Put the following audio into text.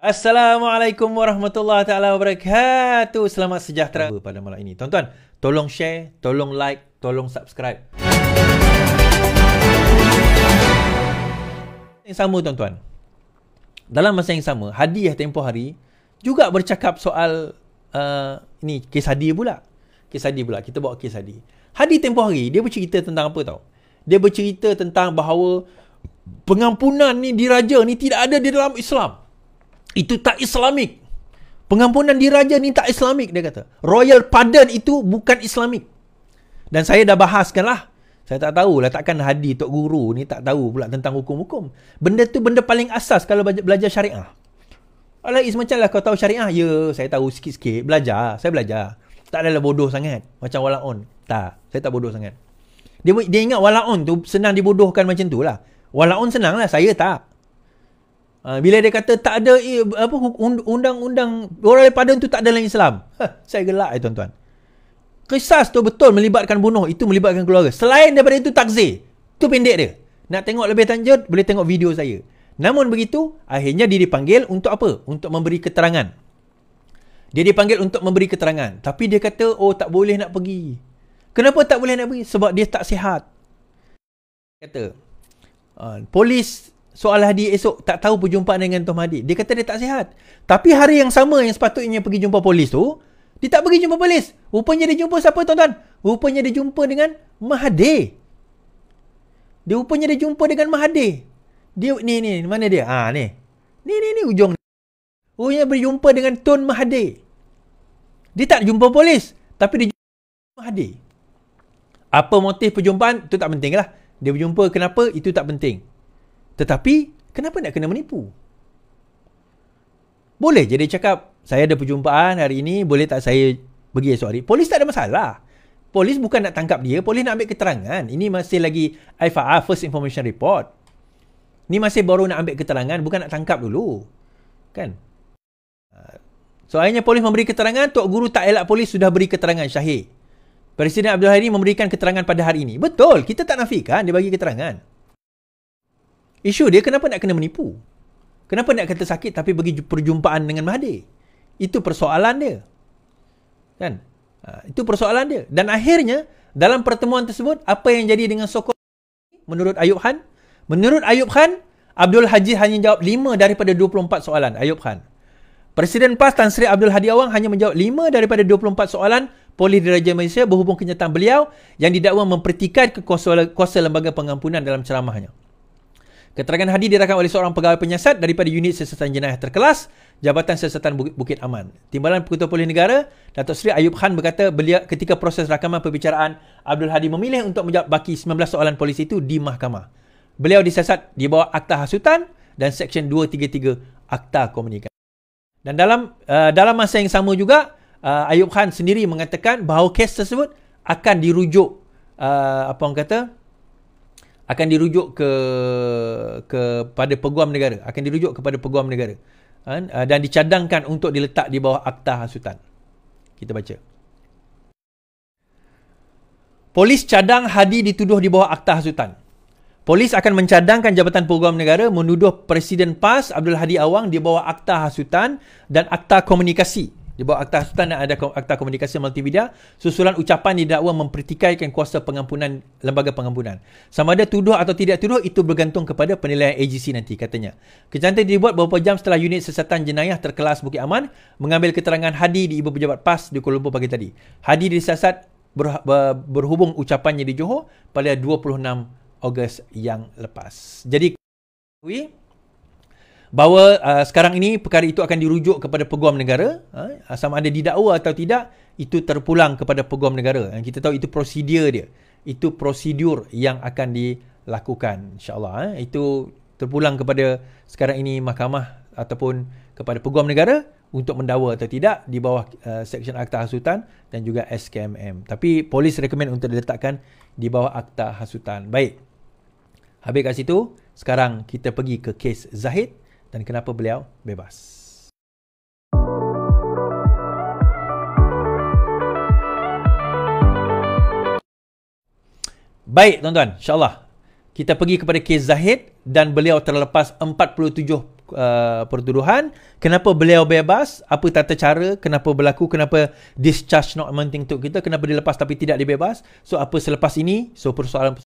Assalamualaikum warahmatullahi taala wabarakatuh. Selamat sejahtera pada malam ini. Tonton, tolong share, tolong like, tolong subscribe. Yang sama tuan-tuan. Dalam masa yang sama, hadiah tempoh hari juga bercakap soal uh, ini kes Hadi pula. Kes Hadi pula. Kita bawa kes Hadi. Hadi tempoh hari dia bercerita tentang apa tau? Dia bercerita tentang bahawa pengampunan ni diraja ni tidak ada di dalam Islam. Itu tak islamik. Pengampunan diraja ni tak islamik dia kata. Royal pardon itu bukan islamik. Dan saya dah bahaskan lah. Saya tak tahu lah takkan hadi tok guru ni tak tahu pula tentang hukum-hukum. Benda tu benda paling asas kalau belajar syariah. Alah is macam lah kau tahu syariah. Ya saya tahu sikit-sikit. Belajar. Saya belajar. Tak adalah bodoh sangat. Macam wala'on. Tak. Saya tak bodoh sangat. Dia, dia ingat wala'on tu senang dibodohkan macam tu lah. Wala'on senang lah. Saya tak. Ah, bila dia kata tak ada eh, apa undang-undang orang daripada itu tak ada dalam Islam. Ha, saya gelak eh tuan-tuan. Kisah tu betul melibatkan bunuh itu melibatkan keluarga. Selain daripada itu takzir. Tu pendek dia. Nak tengok lebih lanjut boleh tengok video saya. Namun begitu akhirnya dia dipanggil untuk apa? Untuk memberi keterangan. Dia dipanggil untuk memberi keterangan. Tapi dia kata oh tak boleh nak pergi. Kenapa tak boleh nak pergi? Sebab dia tak sihat. Kata ah, polis soal hadi esok tak tahu berjumpa dengan Tom Hadi. Dia kata dia tak sihat. Tapi hari yang sama yang sepatutnya pergi jumpa polis tu, dia tak pergi jumpa polis. Rupanya dia jumpa siapa tuan-tuan? Rupanya dia jumpa dengan Mahathir. Dia rupanya dia jumpa dengan Mahathir. Dia ni ni mana dia? Ha ni. Ni ni ni ujung. Oh dia berjumpa dengan Tun Mahathir. Dia tak jumpa polis, tapi dia jumpa Mahathir. Apa motif perjumpaan? Itu tak penting lah. Dia berjumpa kenapa? Itu tak penting. Tetapi, kenapa nak kena menipu? Boleh je cakap, saya ada perjumpaan hari ini, boleh tak saya pergi esok hari? Polis tak ada masalah. Polis bukan nak tangkap dia, polis nak ambil keterangan. Ini masih lagi IFAA, ah, First Information Report. ini masih baru nak ambil keterangan, bukan nak tangkap dulu. Kan? So, akhirnya polis memberi keterangan, Tok Guru tak elak polis sudah beri keterangan Syahir. Presiden Abdul Hadi memberikan keterangan pada hari ini. Betul, kita tak nafikan dia bagi keterangan. Isu dia kenapa nak kena menipu? Kenapa nak kata sakit tapi pergi perjumpaan dengan Mahathir? Itu persoalan dia. Kan? Ha, itu persoalan dia. Dan akhirnya, dalam pertemuan tersebut, apa yang jadi dengan Sokol menurut Ayub Khan? Menurut Ayub Khan, Abdul Haji hanya jawab 5 daripada 24 soalan Ayub Khan. Presiden PAS Tan Sri Abdul Hadi Awang hanya menjawab 5 daripada 24 soalan poli Diraja Malaysia berhubung kenyataan beliau yang didakwa mempertikai kekuasaan kuasa lembaga pengampunan dalam ceramahnya. Keterangan Hadi dirakam oleh seorang pegawai penyiasat daripada unit siasatan jenayah terkelas Jabatan Siasatan Bukit, Bukit Aman. Timbalan Pengutuan Polis Negara, Datuk Seri Ayub Khan berkata beliau ketika proses rakaman perbicaraan, Abdul Hadi memilih untuk menjawab baki 19 soalan polis itu di mahkamah. Beliau disiasat di bawah Akta Hasutan dan Seksyen 233 Akta Komunikasi. Dan dalam uh, dalam masa yang sama juga, uh, Ayub Khan sendiri mengatakan bahawa kes tersebut akan dirujuk uh, apa orang kata akan dirujuk ke kepada peguam negara akan dirujuk kepada peguam negara kan? ah, dan dicadangkan untuk diletak di bawah akta hasutan kita baca polis cadang hadi dituduh di bawah akta hasutan polis akan mencadangkan jabatan peguam negara menuduh presiden PAS Abdul Hadi Awang di bawah akta hasutan dan akta komunikasi di bawah akta hasutan dan ada akta komunikasi multimedia, susulan ucapan didakwa mempertikaikan kuasa pengampunan lembaga pengampunan. Sama ada tuduh atau tidak tuduh, itu bergantung kepada penilaian AGC nanti katanya. Kejantan dibuat beberapa jam setelah unit sesatan jenayah terkelas Bukit Aman mengambil keterangan Hadi di Ibu Pejabat PAS di Kuala Lumpur pagi tadi. Hadi disiasat ber, berhubung ucapannya di Johor pada 26 Ogos yang lepas. Jadi, we, bahawa uh, sekarang ini perkara itu akan dirujuk kepada peguam negara uh, uh, sama ada didakwa atau tidak itu terpulang kepada peguam negara uh, kita tahu itu prosedur dia itu prosedur yang akan dilakukan insyaallah uh, itu terpulang kepada sekarang ini mahkamah ataupun kepada peguam negara untuk mendakwa atau tidak di bawah uh, Seksyen Akta Hasutan dan juga SKMM. Tapi polis rekomend untuk diletakkan di bawah Akta Hasutan. Baik. Habis kat situ, sekarang kita pergi ke kes Zahid dan kenapa beliau bebas. Baik tuan-tuan, insyaAllah. Kita pergi kepada kes Zahid dan beliau terlepas 47 uh, pertuduhan. Kenapa beliau bebas? Apa tata cara? Kenapa berlaku? Kenapa discharge not amounting to kita? Kenapa dilepas tapi tidak dibebas? So apa selepas ini? So persoalan